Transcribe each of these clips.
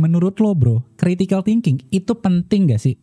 menurut lo bro, critical thinking itu penting gak sih?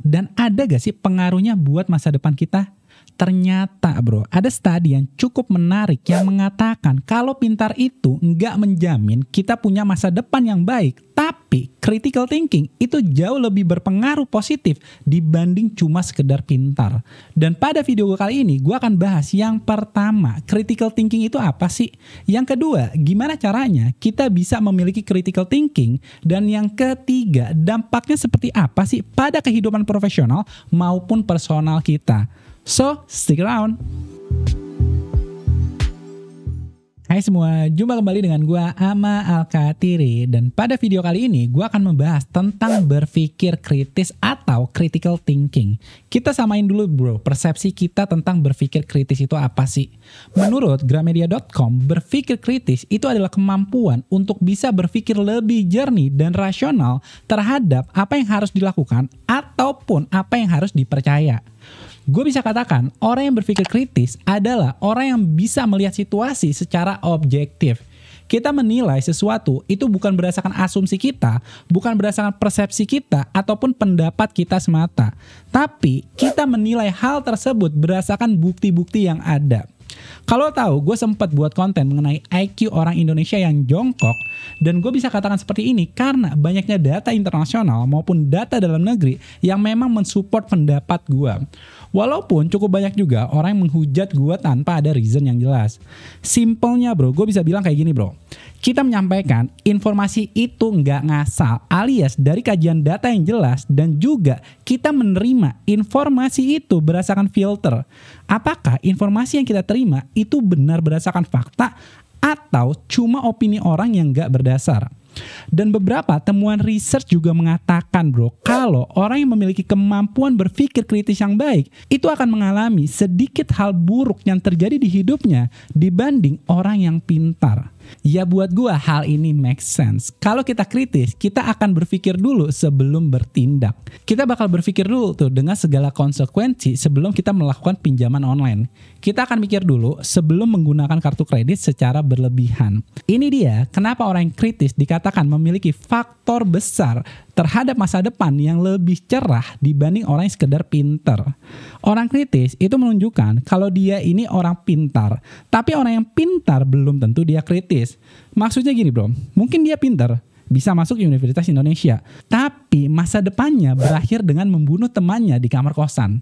Dan ada gak sih pengaruhnya buat masa depan kita Ternyata bro, ada studi yang cukup menarik yang mengatakan kalau pintar itu nggak menjamin kita punya masa depan yang baik. Tapi critical thinking itu jauh lebih berpengaruh positif dibanding cuma sekedar pintar. Dan pada video gue kali ini, gue akan bahas yang pertama, critical thinking itu apa sih? Yang kedua, gimana caranya kita bisa memiliki critical thinking? Dan yang ketiga, dampaknya seperti apa sih pada kehidupan profesional maupun personal kita? So, stick around. Hai semua, jumpa kembali dengan gua Ama Alkatiri dan pada video kali ini gua akan membahas tentang berpikir kritis atau critical thinking. Kita samain dulu bro, persepsi kita tentang berpikir kritis itu apa sih? Menurut gramedia.com, berpikir kritis itu adalah kemampuan untuk bisa berpikir lebih jernih dan rasional terhadap apa yang harus dilakukan ataupun apa yang harus dipercaya gue bisa katakan orang yang berpikir kritis adalah orang yang bisa melihat situasi secara objektif. Kita menilai sesuatu itu bukan berdasarkan asumsi kita, bukan berdasarkan persepsi kita, ataupun pendapat kita semata, tapi kita menilai hal tersebut berdasarkan bukti-bukti yang ada. Kalau tahu, gue sempat buat konten mengenai IQ orang Indonesia yang jongkok dan gue bisa katakan seperti ini karena banyaknya data internasional maupun data dalam negeri yang memang mensupport pendapat gue. Walaupun cukup banyak juga orang yang menghujat gue tanpa ada reason yang jelas. Simpelnya bro, gue bisa bilang kayak gini bro. Kita menyampaikan informasi itu nggak ngasal alias dari kajian data yang jelas dan juga kita menerima informasi itu berdasarkan filter. Apakah informasi yang kita terima itu benar berdasarkan fakta atau cuma opini orang yang nggak berdasar? Dan beberapa temuan riset juga mengatakan bro, kalau orang yang memiliki kemampuan berpikir kritis yang baik, itu akan mengalami sedikit hal buruk yang terjadi di hidupnya dibanding orang yang pintar. Ya buat gua hal ini make sense. Kalau kita kritis, kita akan berpikir dulu sebelum bertindak. Kita bakal berpikir dulu tuh dengan segala konsekuensi sebelum kita melakukan pinjaman online. Kita akan mikir dulu sebelum menggunakan kartu kredit secara berlebihan. Ini dia kenapa orang yang kritis dikatakan memiliki faktor besar terhadap masa depan yang lebih cerah dibanding orang yang sekedar pinter. Orang kritis itu menunjukkan kalau dia ini orang pintar, tapi orang yang pintar belum tentu dia kritis. Maksudnya gini bro, mungkin dia pintar, bisa masuk Universitas Indonesia, tapi masa depannya berakhir dengan membunuh temannya di kamar kosan.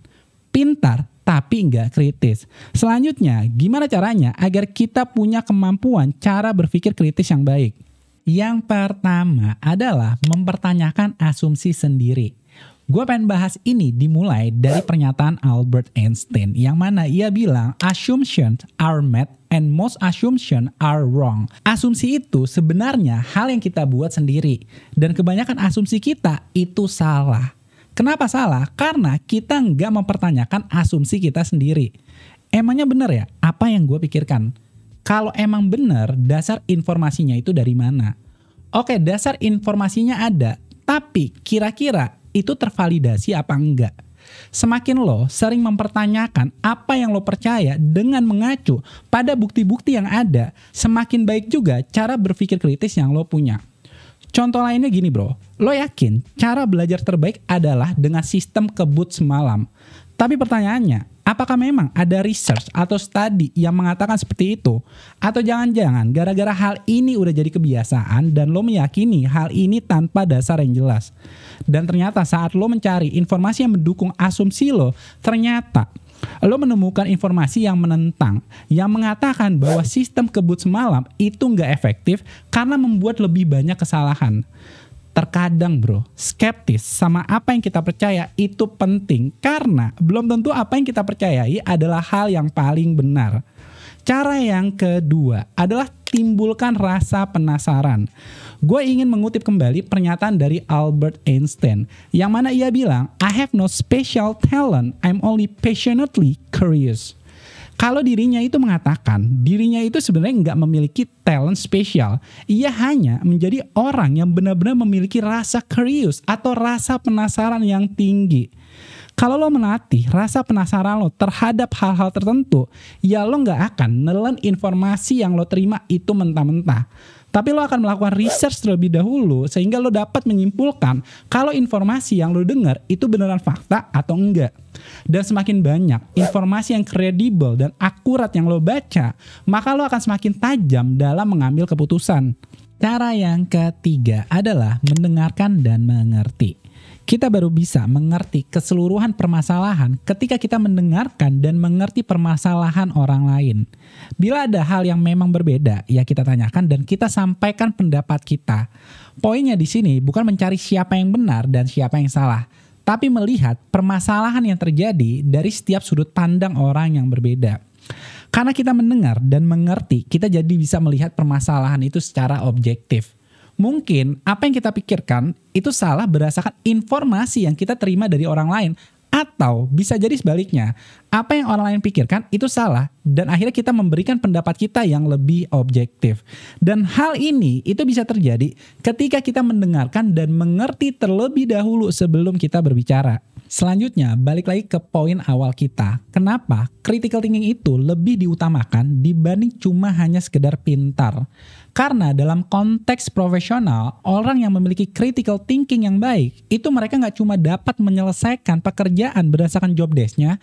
Pintar, tapi nggak kritis. Selanjutnya, gimana caranya agar kita punya kemampuan cara berpikir kritis yang baik? Yang pertama adalah mempertanyakan asumsi sendiri. Gue pengen bahas ini dimulai dari pernyataan Albert Einstein yang mana ia bilang assumptions are made and most assumptions are wrong. Asumsi itu sebenarnya hal yang kita buat sendiri dan kebanyakan asumsi kita itu salah. Kenapa salah? Karena kita nggak mempertanyakan asumsi kita sendiri. Emangnya bener ya apa yang gue pikirkan? kalau emang benar dasar informasinya itu dari mana. Oke, dasar informasinya ada, tapi kira-kira itu tervalidasi apa enggak? Semakin lo sering mempertanyakan apa yang lo percaya dengan mengacu pada bukti-bukti yang ada, semakin baik juga cara berpikir kritis yang lo punya. Contoh lainnya gini bro, lo yakin cara belajar terbaik adalah dengan sistem kebut semalam. Tapi pertanyaannya, Apakah memang ada research atau study yang mengatakan seperti itu? Atau jangan-jangan gara-gara hal ini udah jadi kebiasaan dan lo meyakini hal ini tanpa dasar yang jelas. Dan ternyata saat lo mencari informasi yang mendukung asumsi lo, ternyata lo menemukan informasi yang menentang, yang mengatakan bahwa sistem kebut semalam itu nggak efektif karena membuat lebih banyak kesalahan. Terkadang bro, skeptis sama apa yang kita percaya itu penting karena belum tentu apa yang kita percayai adalah hal yang paling benar. Cara yang kedua adalah timbulkan rasa penasaran. Gue ingin mengutip kembali pernyataan dari Albert Einstein yang mana ia bilang, "I have no special talent, I'm only passionately curious." Kalau dirinya itu mengatakan dirinya itu sebenarnya nggak memiliki talent spesial, ia hanya menjadi orang yang benar-benar memiliki rasa curious atau rasa penasaran yang tinggi. Kalau lo melatih rasa penasaran lo terhadap hal-hal tertentu, ya lo nggak akan nelen informasi yang lo terima itu mentah-mentah tapi lo akan melakukan research terlebih dahulu sehingga lo dapat menyimpulkan kalau informasi yang lo dengar itu beneran fakta atau enggak dan semakin banyak informasi yang kredibel dan akurat yang lo baca, maka lo akan semakin tajam dalam mengambil keputusan. Cara yang ketiga adalah mendengarkan dan mengerti. Kita baru bisa mengerti keseluruhan permasalahan ketika kita mendengarkan dan mengerti permasalahan orang lain. Bila ada hal yang memang berbeda, ya kita tanyakan dan kita sampaikan pendapat kita. Poinnya di sini bukan mencari siapa yang benar dan siapa yang salah, tapi melihat permasalahan yang terjadi dari setiap sudut pandang orang yang berbeda. Karena kita mendengar dan mengerti, kita jadi bisa melihat permasalahan itu secara objektif. Mungkin apa yang kita pikirkan itu salah berdasarkan informasi yang kita terima dari orang lain atau bisa jadi sebaliknya, apa yang orang lain pikirkan itu salah dan akhirnya kita memberikan pendapat kita yang lebih objektif. Dan hal ini itu bisa terjadi ketika kita mendengarkan dan mengerti terlebih dahulu sebelum kita berbicara. Selanjutnya, balik lagi ke poin awal kita. Kenapa critical thinking itu lebih diutamakan dibanding cuma hanya sekedar pintar? Karena dalam konteks profesional, orang yang memiliki critical thinking yang baik, itu mereka nggak cuma dapat menyelesaikan pekerjaan berdasarkan job desk-nya,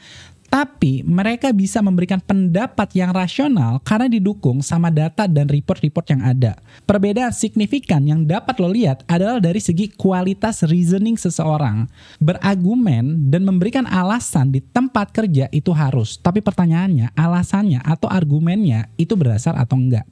tapi mereka bisa memberikan pendapat yang rasional karena didukung sama data dan report-report yang ada. Perbedaan signifikan yang dapat lo lihat adalah dari segi kualitas reasoning seseorang. Berargumen dan memberikan alasan di tempat kerja itu harus, tapi pertanyaannya, alasannya atau argumennya itu berdasar atau enggak.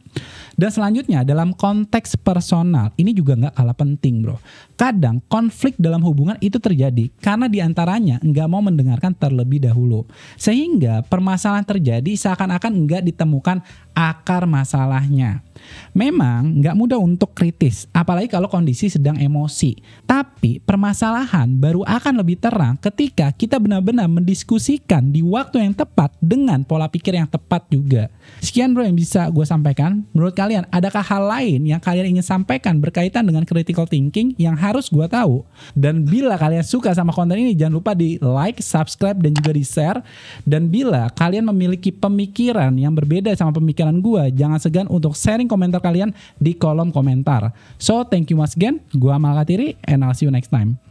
Dan selanjutnya dalam konteks personal, ini juga nggak kalah penting bro. Kadang konflik dalam hubungan itu terjadi karena diantaranya nggak mau mendengarkan terlebih dahulu. Sehingga permasalahan terjadi seakan-akan enggak ditemukan akar masalahnya. Memang nggak mudah untuk kritis, apalagi kalau kondisi sedang emosi. Tapi permasalahan baru akan lebih terang ketika kita benar-benar mendiskusikan di waktu yang tepat dengan pola pikir yang tepat juga. Sekian bro yang bisa gue sampaikan. Menurut kalian, adakah hal lain yang kalian ingin sampaikan berkaitan dengan critical thinking yang harus gue tahu? Dan bila kalian suka sama konten ini, jangan lupa di like, subscribe, dan juga di share. Dan bila kalian memiliki pemikiran yang berbeda sama pemikiran gue, jangan segan untuk sharing komentar kalian di kolom komentar. So, thank you once again. Gua Malkatiri and I'll see you next time.